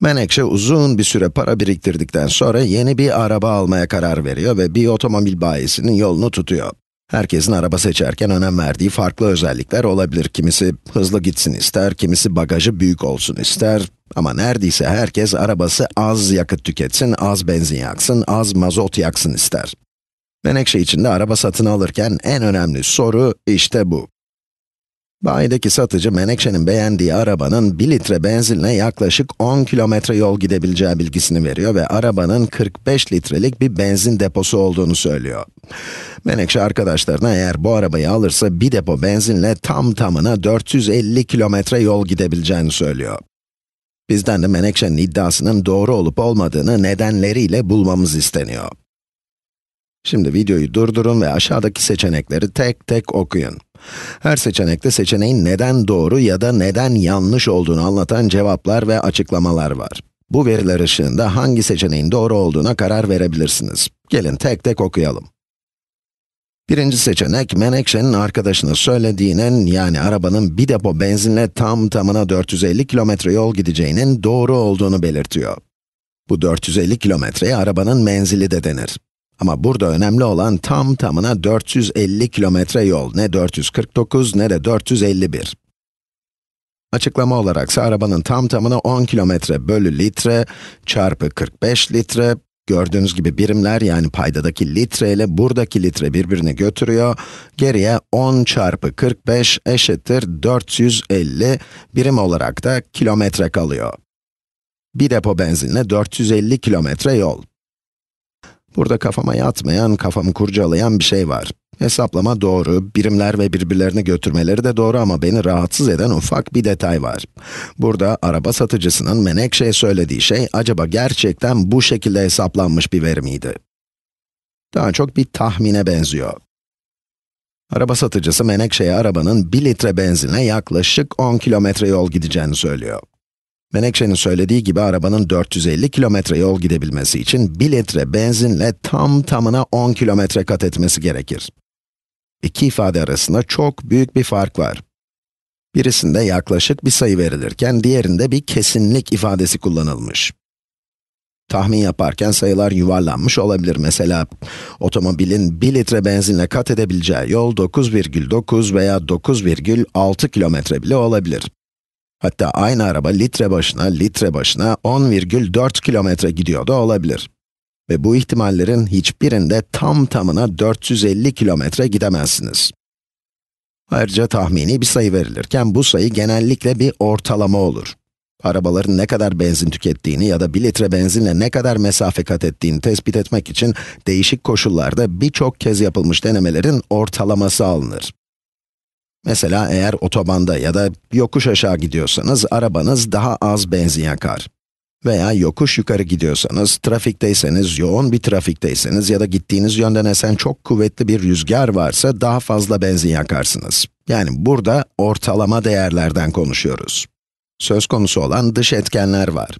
Menekşe uzun bir süre para biriktirdikten sonra yeni bir araba almaya karar veriyor ve bir otomobil bayisinin yolunu tutuyor. Herkesin araba seçerken önem verdiği farklı özellikler olabilir. Kimisi hızlı gitsin ister, kimisi bagajı büyük olsun ister. Ama neredeyse herkes arabası az yakıt tüketsin, az benzin yaksın, az mazot yaksın ister. Menekşe için de araba satın alırken en önemli soru işte bu. Bayideki satıcı, Menekşe'nin beğendiği arabanın 1 litre benzinle yaklaşık 10 kilometre yol gidebileceği bilgisini veriyor ve arabanın 45 litrelik bir benzin deposu olduğunu söylüyor. Menekşe arkadaşlarına eğer bu arabayı alırsa bir depo benzinle tam tamına 450 kilometre yol gidebileceğini söylüyor. Bizden de Menekşe'nin iddiasının doğru olup olmadığını nedenleriyle bulmamız isteniyor. Şimdi videoyu durdurun ve aşağıdaki seçenekleri tek tek okuyun. Her seçenekte seçeneğin neden doğru ya da neden yanlış olduğunu anlatan cevaplar ve açıklamalar var. Bu veriler ışığında hangi seçeneğin doğru olduğuna karar verebilirsiniz. Gelin tek tek okuyalım. Birinci seçenek, Menekşe'nin arkadaşına söylediğinin, yani arabanın bir depo benzinle tam tamına 450 kilometre yol gideceğinin doğru olduğunu belirtiyor. Bu 450 kilometreye arabanın menzili de denir. Ama burada önemli olan tam tamına 450 kilometre yol. Ne 449 ne de 451. Açıklama olaraksa arabanın tam tamına 10 kilometre bölü litre çarpı 45 litre. Gördüğünüz gibi birimler yani paydadaki litre ile buradaki litre birbirini götürüyor. Geriye 10 çarpı 45 eşittir 450 birim olarak da kilometre kalıyor. Bir depo benzinle 450 kilometre yol. Burada kafama yatmayan, kafamı kurcalayan bir şey var. Hesaplama doğru, birimler ve birbirlerini götürmeleri de doğru ama beni rahatsız eden ufak bir detay var. Burada araba satıcısının Menekşe'ye söylediği şey, acaba gerçekten bu şekilde hesaplanmış bir veri miydi? Daha çok bir tahmine benziyor. Araba satıcısı Menekşe'ye arabanın 1 litre benzinle yaklaşık 10 kilometre yol gideceğini söylüyor. Menekşe'nin söylediği gibi arabanın 450 kilometre yol gidebilmesi için 1 litre benzinle tam tamına 10 kilometre kat etmesi gerekir. İki ifade arasında çok büyük bir fark var. Birisinde yaklaşık bir sayı verilirken, diğerinde bir kesinlik ifadesi kullanılmış. Tahmin yaparken sayılar yuvarlanmış olabilir. Mesela, otomobilin 1 litre benzinle kat edebileceği yol 9,9 veya 9,6 kilometre bile olabilir. Hatta aynı araba litre başına litre başına 10,4 kilometre gidiyor da olabilir. Ve bu ihtimallerin hiçbirinde tam tamına 450 kilometre gidemezsiniz. Ayrıca tahmini bir sayı verilirken bu sayı genellikle bir ortalama olur. Arabaların ne kadar benzin tükettiğini ya da 1 litre benzinle ne kadar mesafe kat ettiğini tespit etmek için değişik koşullarda birçok kez yapılmış denemelerin ortalaması alınır. Mesela eğer otobanda ya da yokuş aşağı gidiyorsanız arabanız daha az benzin yakar. Veya yokuş yukarı gidiyorsanız, trafikteyseniz, yoğun bir trafikteyseniz ya da gittiğiniz yönden esen çok kuvvetli bir rüzgar varsa daha fazla benzin yakarsınız. Yani burada ortalama değerlerden konuşuyoruz. Söz konusu olan dış etkenler var.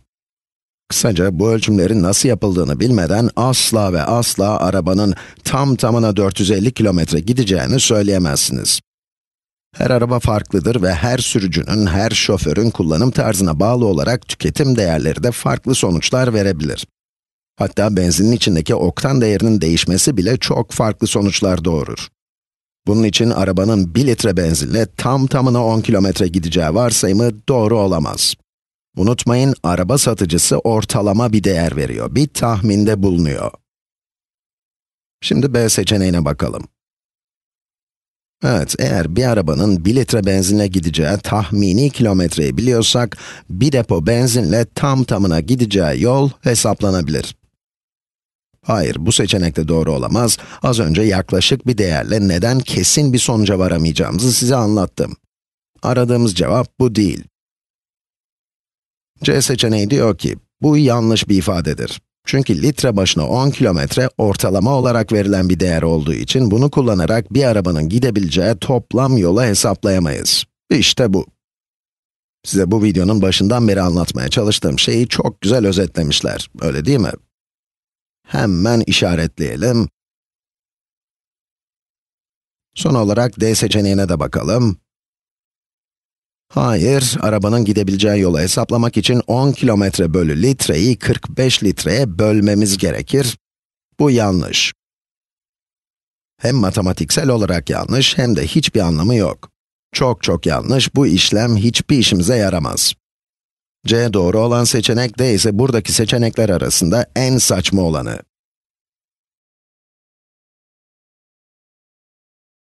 Kısaca bu ölçümlerin nasıl yapıldığını bilmeden asla ve asla arabanın tam tamına 450 kilometre gideceğini söyleyemezsiniz. Her araba farklıdır ve her sürücünün, her şoförün kullanım tarzına bağlı olarak tüketim değerleri de farklı sonuçlar verebilir. Hatta benzinin içindeki oktan değerinin değişmesi bile çok farklı sonuçlar doğurur. Bunun için arabanın 1 litre benzinle tam tamına 10 kilometre gideceği varsayımı doğru olamaz. Unutmayın, araba satıcısı ortalama bir değer veriyor, bir tahminde bulunuyor. Şimdi B seçeneğine bakalım. Evet, eğer bir arabanın 1 litre benzinle gideceği tahmini kilometreyi biliyorsak, bir depo benzinle tam tamına gideceği yol hesaplanabilir. Hayır, bu seçenek de doğru olamaz. Az önce yaklaşık bir değerle neden kesin bir sonuca varamayacağımızı size anlattım. Aradığımız cevap bu değil. C seçeneği diyor ki, bu yanlış bir ifadedir. Çünkü litre başına 10 kilometre ortalama olarak verilen bir değer olduğu için bunu kullanarak bir arabanın gidebileceği toplam yola hesaplayamayız. İşte bu. Size bu videonun başından beri anlatmaya çalıştığım şeyi çok güzel özetlemişler, öyle değil mi? Hemen işaretleyelim. Son olarak D seçeneğine de bakalım. Hayır, arabanın gidebileceği yola hesaplamak için 10 kilometre bölü litreyi 45 litreye bölmemiz gerekir. Bu yanlış. Hem matematiksel olarak yanlış, hem de hiçbir anlamı yok. Çok çok yanlış, bu işlem hiçbir işimize yaramaz. C doğru olan seçenek D ise buradaki seçenekler arasında en saçma olanı.